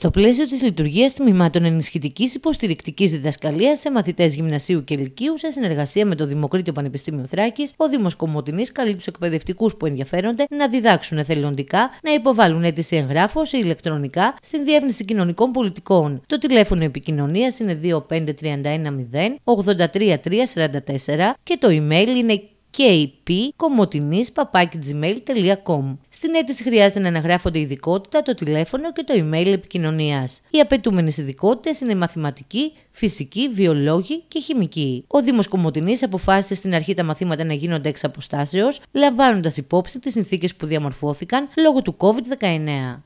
Στο πλαίσιο της λειτουργίας τμήματων ενισχυτικής υποστηρικτικής διδασκαλίας σε μαθητές γυμνασίου και ηλικίου, σε συνεργασία με το Δημοκρίτιο Πανεπιστήμιο Θράκης, ο Δήμος Κομωτινής καλεί τους εκπαιδευτικούς που ενδιαφέρονται να διδάξουν εθελοντικά, να υποβάλουν αίτηση εγγράφω ή ηλεκτρονικά στην Διεύθυνση Κοινωνικών Πολιτικών. Το τηλέφωνο επικοινωνίας είναι 25310 83344 και το email είναι kp.gmail.com. Στην αίτηση χρειάζεται να αναγράφονται η ειδικότητα, το τηλέφωνο και το email επικοινωνίας. Οι απαιτούμενες ειδικότητες είναι μαθηματική, φυσική, βιολόγη και χημική. Ο Δήμος Κομωτινής αποφάσισε στην αρχή τα μαθήματα να γίνονται εξ αποστάσεως, λαμβάνοντας υπόψη τις συνθήκες που διαμορφώθηκαν λόγω του COVID-19.